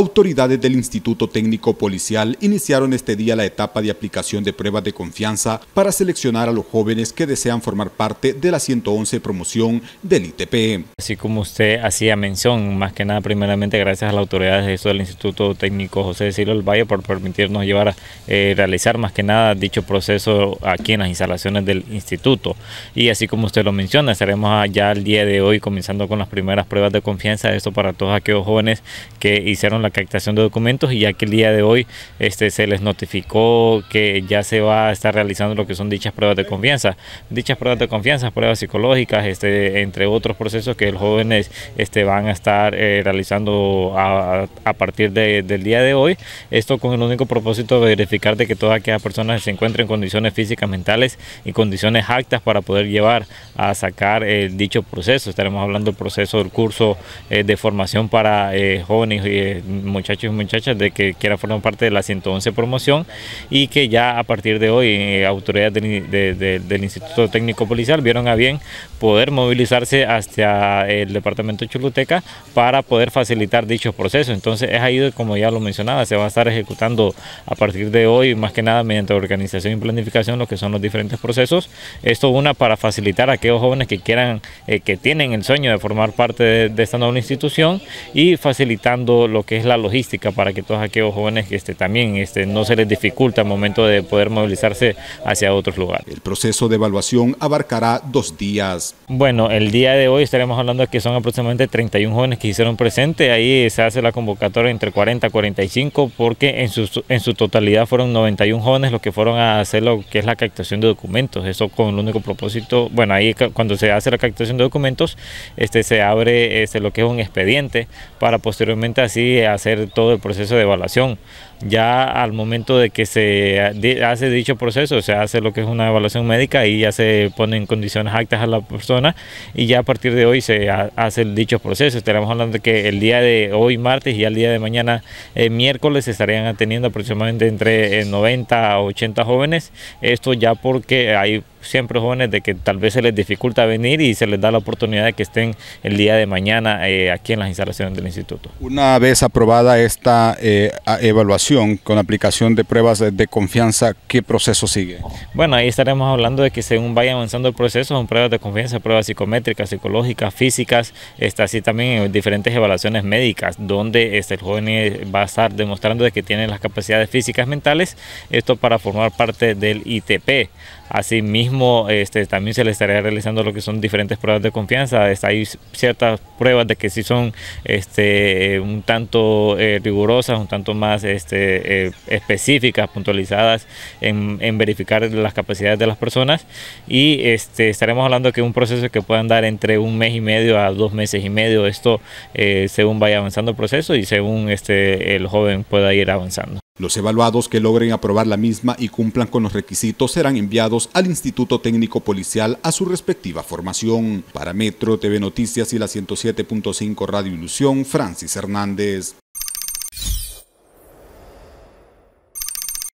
autoridades del Instituto Técnico Policial iniciaron este día la etapa de aplicación de pruebas de confianza para seleccionar a los jóvenes que desean formar parte de la 111 promoción del ITP. Así como usted hacía mención, más que nada primeramente gracias a las autoridades de eso del Instituto Técnico José de Silo Valle por permitirnos llevar a eh, realizar más que nada dicho proceso aquí en las instalaciones del instituto. Y así como usted lo menciona, estaremos ya el día de hoy comenzando con las primeras pruebas de confianza, esto para todos aquellos jóvenes que hicieron la captación de documentos y ya que el día de hoy este, se les notificó que ya se va a estar realizando lo que son dichas pruebas de confianza. Dichas pruebas de confianza, pruebas psicológicas, este, entre otros procesos que los jóvenes este, van a estar eh, realizando a, partir del día de hoy. Esto con el único propósito de verificar de que todas aquellas personas se encuentren en condiciones físicas, mentales y condiciones actas para poder llevar a sacar el eh, dicho proceso. Estaremos hablando del proceso del curso eh, de formación para jóvenes y muchachos y muchachas de que quieran formar parte de la 111 promoción y que ya a partir de hoy eh, autoridades del, Instituto Técnico Policial vieron a bien poder movilizarse hacia el departamento Chuluteca para poder facilitar dichos procesos. Entonces es ahí como ya lo mencionaba, se va a estar ejecutando a partir de hoy más que nada mediante organización y planificación lo que son los diferentes procesos. Esto una para facilitar a aquellos jóvenes que quieran, eh, que tienen el sueño de formar parte de, de esta nueva institución y facilitando lo que es la logística para que todos aquellos jóvenes que este, también este, no se les dificulta al momento de poder movilizarse hacia otros lugares. El proceso de evaluación abarcará dos días. Bueno, el día de hoy estaremos hablando de que son aproximadamente 31 jóvenes que hicieron presente, ahí se hace la convocatoria entre 40 y 45 porque en su, en su totalidad fueron 91 jóvenes los que fueron a hacer lo que es la captación de documentos, eso con el único propósito, bueno, ahí cuando se hace la captación de documentos, este, se abre este, lo que es un expediente para posteriormente así hacer todo el proceso de evaluación ya al momento de que se eh, hace dicho proceso, se hace lo que es una evaluación médica y ya se ponen condiciones actas a la persona y ya a partir de hoy se hace dicho proceso. Estaremos hablando de que el día de hoy martes y al día de mañana eh, miércoles se estarían atendiendo aproximadamente entre 90 eh, a 80 jóvenes. Esto ya porque hay siempre jóvenes de que tal vez se les dificulta venir y se les da la oportunidad de que estén el día de mañana aquí en las instalaciones del instituto. Una vez aprobada esta evaluación, con aplicación de pruebas de confianza, ¿qué proceso sigue? Bueno, ahí estaremos hablando de que según vaya avanzando el proceso, son pruebas de confianza, pruebas psicométricas, psicológicas, físicas, está así también en diferentes evaluaciones médicas, donde este, el joven va a estar demostrando de que tiene las capacidades físicas mentales, esto para formar parte del ITP. Asimismo, este, también se le estaría realizando lo que son diferentes pruebas de confianza. Hay ciertas pruebas de que si son este, un tanto eh, rigurosas, un tanto más este, eh, específicas, puntualizadas en, verificar las capacidades de las personas y este, estaremos hablando que un proceso que pueda dar entre un mes y medio a dos meses y medio, esto eh, según vaya avanzando el proceso y según este, el joven pueda ir avanzando. Los evaluados que logren aprobar la misma y cumplan con los requisitos serán enviados al Instituto Técnico Policial a su respectiva formación. Para Metro, TV Noticias y la 107.5 Radio Ilusión, Francis Hernández.